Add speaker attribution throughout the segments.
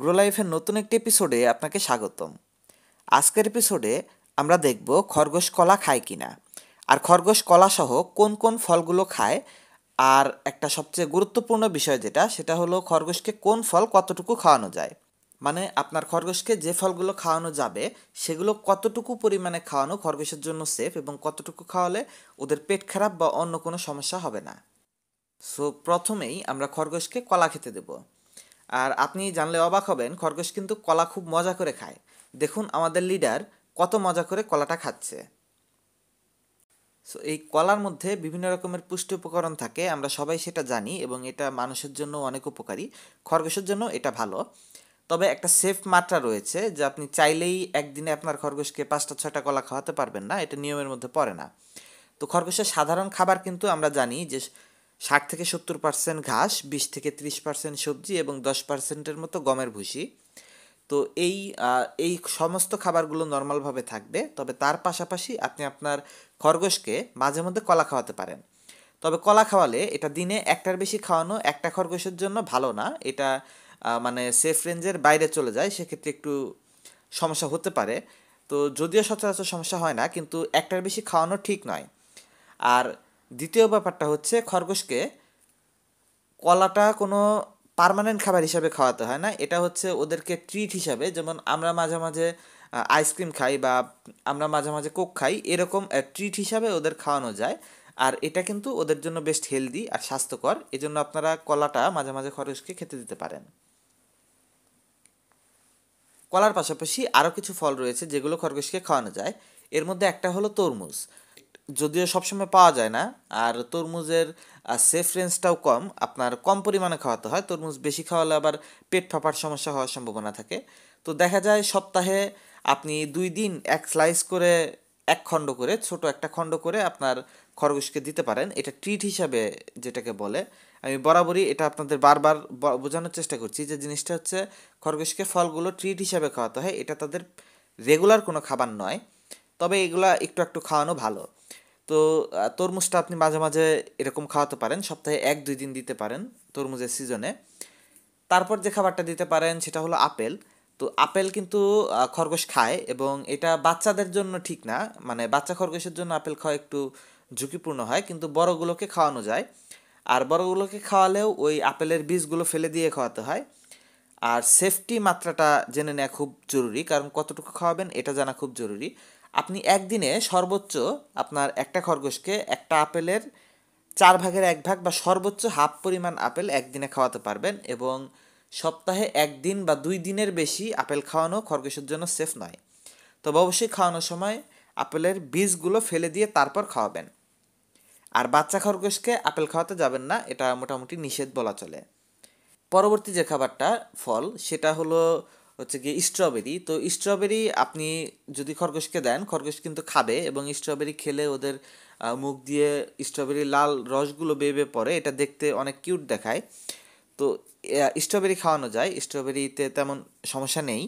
Speaker 1: grow লাইফের নতুন একটি এপিসোডে আপনাকে স্বাগতম আজকের এপিসোডে আমরা দেখব খরগোশ কলা খায় কিনা আর খরগোশ কলা সহ কোন কোন ফলগুলো খায় আর একটা সবচেয়ে গুরুত্বপূর্ণ বিষয় যেটা সেটা হলো খরগোশকে কোন ফল কতটুকু খাওয়ানো যায় মানে আপনার খরগোশকে যে ফলগুলো খাওয়ানো যাবে সেগুলো কতটুকু পরিমাণে খাওয়ানো খরগোশের জন্য সেফ এবং কতটুকু খাওয়ালে ওদের পেট খারাপ বা অন্য কোনো সমস্যা হবে না সো প্রথমেই আমরা খরগোশকে কলা খেতে দেবো আর আপনি জানলে অবাক হবেন খরগোশ কিন্তু কলা খুব মজা করে খায় দেখুন আমাদের লিডার কত মজা করে কলাটা খাচ্ছে সো এই কলার মধ্যে বিভিন্ন রকমের পুষ্টি উপকরণ থাকে আমরা সবাই সেটা জানি এবং এটা মানুষের জন্য অনেক উপকারী খরগোশের জন্য এটা ভালো তবে একটা সেফ মাত্রা রয়েছে যে আপনি চাইলেই একদিনে আপনার খরগোশকে পাঁচটা ছয়টা কলা খাওয়াতে পারবেন না এটা নিয়মের মধ্যে পড়ে না তো খরগোশের সাধারণ খাবার কিন্তু আমরা জানি যে ষাট থেকে সত্তর পার্সেন্ট ঘাস বিশ থেকে ত্রিশ পার্সেন্ট সবজি এবং দশ পার্সেন্টের মতো গমের ভুসি তো এই এই সমস্ত খাবারগুলো নর্মালভাবে থাকবে তবে তার পাশাপাশি আপনি আপনার খরগোশকে মাঝে মধ্যে কলা খাওয়াতে পারেন তবে কলা খাওয়ালে এটা দিনে একটার বেশি খাওয়ানো একটা খরগোশের জন্য ভালো না এটা মানে সেফ রেঞ্জের বাইরে চলে যায় সেক্ষেত্রে একটু সমস্যা হতে পারে তো যদিও সচরাচর সমস্যা হয় না কিন্তু একটার বেশি খাওয়ানো ঠিক নয় আর দ্বিতীয় ব্যাপারটা হচ্ছে খরগোশকে কলাটা কোনো পারমানেন্ট খাবার হিসাবে খাওয়াতে হয় না এটা হচ্ছে ওদেরকে ট্রিট হিসাবে যেমন আমরা মাঝে মাঝে আইসক্রিম খাই বা আমরা মাঝে মাঝে কোক খাই এরকম ট্রিট হিসাবে ওদের খাওয়ানো যায় আর এটা কিন্তু ওদের জন্য বেশ হেলদি আর স্বাস্থ্যকর এজন্য আপনারা কলাটা মাঝে মাঝে খরগোশকে খেতে দিতে পারেন কলার পাশাপাশি আরও কিছু ফল রয়েছে যেগুলো খরগোশকে খাওয়ানো যায় এর মধ্যে একটা হলো তরমুজ যদিও সবসময় পাওয়া যায় না আর তরমুজের সেফ রেঞ্জটাও কম আপনার কম পরিমাণে খাওয়াতে হয় তরমুজ বেশি খাওয়ালে আবার পেট ফাঁপার সমস্যা হওয়ার সম্ভাবনা থাকে তো দেখা যায় সপ্তাহে আপনি দুই দিন এক স্লাইস করে এক খণ্ড করে ছোট একটা খণ্ড করে আপনার খরগোশকে দিতে পারেন এটা ট্রিট হিসাবে যেটাকে বলে আমি বরাবরই এটা আপনাদের বারবার বোঝানোর চেষ্টা করছি যে জিনিসটা হচ্ছে খরগোশকে ফলগুলো ট্রিট হিসাবে খাওয়াতে হয় এটা তাদের রেগুলার কোনো খাবার নয় তবে এগুলা একটু একটু খাওয়ানো ভালো তো তরমুজটা আপনি মাঝে মাঝে এরকম খাওয়াতে পারেন সপ্তাহে এক দুই দিন দিতে পারেন তরমুজের সিজনে তারপর যে খাবারটা দিতে পারেন সেটা হলো আপেল তো আপেল কিন্তু খরগোশ খায় এবং এটা বাচ্চাদের জন্য ঠিক না মানে বাচ্চা খরগোশের জন্য আপেল খাওয়া একটু ঝুঁকিপূর্ণ হয় কিন্তু বড়গুলোকে খাওয়ানো যায় আর বড়গুলোকে খাওয়ালেও ওই আপেলের বীজগুলো ফেলে দিয়ে খাওয়াতে হয় আর সেফটি মাত্রাটা জেনে নেওয়া খুব জরুরি কারণ কতটুকু খাওয়াবেন এটা জানা খুব জরুরি আপনি একদিনে সর্বোচ্চ আপনার একটা খরগোশকে একটা আপেলের চার ভাগের এক ভাগ বা সর্বোচ্চ হাফ পরিমাণ আপেল একদিনে খাওয়াতে পারবেন এবং সপ্তাহে একদিন বা দুই দিনের বেশি আপেল খাওয়ানো খরগোশের জন্য সেফ নয় তবে অবশ্যই খাওয়ানোর সময় আপেলের বীজগুলো ফেলে দিয়ে তারপর খাওয়াবেন আর বাচ্চা খরগোশকে আপেল খাওয়াতে যাবেন না এটা মোটামুটি নিষেধ বলা চলে পরবর্তী যে খাবারটা ফল সেটা হলো হচ্ছে গিয়ে স্ট্রবেরি তো স্ট্রবেরি আপনি যদি খরগোশকে দেন খরগোশ কিন্তু খাবে এবং স্ট্রবেরি খেলে ওদের মুখ দিয়ে স্ট্রবেরি লাল রসগুলো বেয়ে বেয়ে পড়ে এটা দেখতে অনেক কিউট দেখায় তো স্ট্রবেরি খাওয়ানো যায় স্ট্রবেরিতে তেমন সমস্যা নেই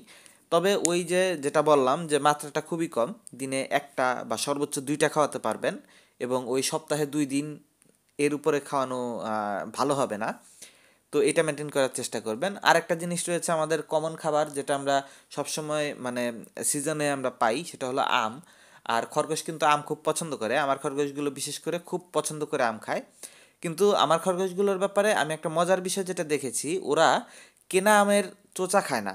Speaker 1: তবে ওই যে যেটা বললাম যে মাত্রাটা খুবই কম দিনে একটা বা সর্বোচ্চ দুইটা খাওয়াতে পারবেন এবং ওই সপ্তাহে দুই দিন এর উপরে খাওয়ানো ভালো হবে না তো এটা মেনটেন করার চেষ্টা করবেন আর একটা জিনিস রয়েছে আমাদের কমন খাবার যেটা আমরা সবসময় মানে সিজনে আমরা পাই সেটা হলো আম আর খরগোশ কিন্তু আম খুব পছন্দ করে আমার খরগোশগুলো বিশেষ করে খুব পছন্দ করে আম খায় কিন্তু আমার খরগোশগুলোর ব্যাপারে আমি একটা মজার বিষয় যেটা দেখেছি ওরা কেনা আমের চোচা খায় না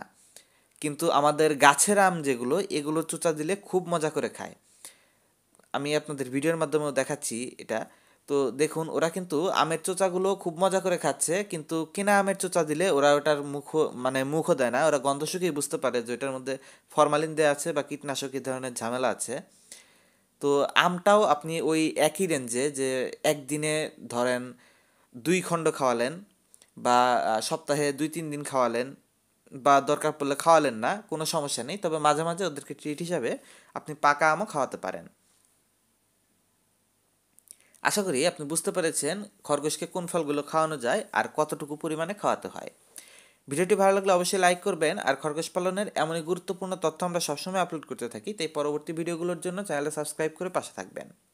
Speaker 1: কিন্তু আমাদের গাছের আম যেগুলো এগুলো চোচা দিলে খুব মজা করে খায় আমি আপনাদের ভিডিওর মাধ্যমেও দেখাচ্ছি এটা তো দেখুন ওরা কিন্তু আমের চোচাগুলো খুব মজা করে খাচ্ছে কিন্তু কেনা আমের চোচা দিলে ওরা ওটার মুখ মানে মুখও দেয় না ওরা গন্ধ শুকিয়ে বুঝতে পারে যে ওটার মধ্যে ফরমালিন দেওয়া আছে বা কীটনাশক এই ধরনের ঝামেলা আছে তো আমটাও আপনি ওই একই রেঞ্জে যে একদিনে ধরেন দুই খণ্ড খাওয়ালেন বা সপ্তাহে দুই তিন দিন খাওয়ালেন বা দরকার পড়লে খাওয়ালেন না কোনো সমস্যা নেই তবে মাঝে মাঝে ওদেরকে ট্রিট হিসাবে আপনি পাকা আমও খাওয়াতে পারেন আশা করি আপনি বুঝতে পেরেছেন খরগোশকে কোন ফলগুলো খাওয়ানো যায় আর কতটুকু পরিমাণে খাওয়াতে হয় ভিডিওটি ভালো লাগলে অবশ্যই লাইক করবেন আর খরগোশ পালনের এমনই গুরুত্বপূর্ণ তথ্য আমরা সবসময় আপলোড করতে থাকি তাই পরবর্তী ভিডিওগুলোর জন্য চ্যানেলটা সাবস্ক্রাইব করে পাশে থাকবেন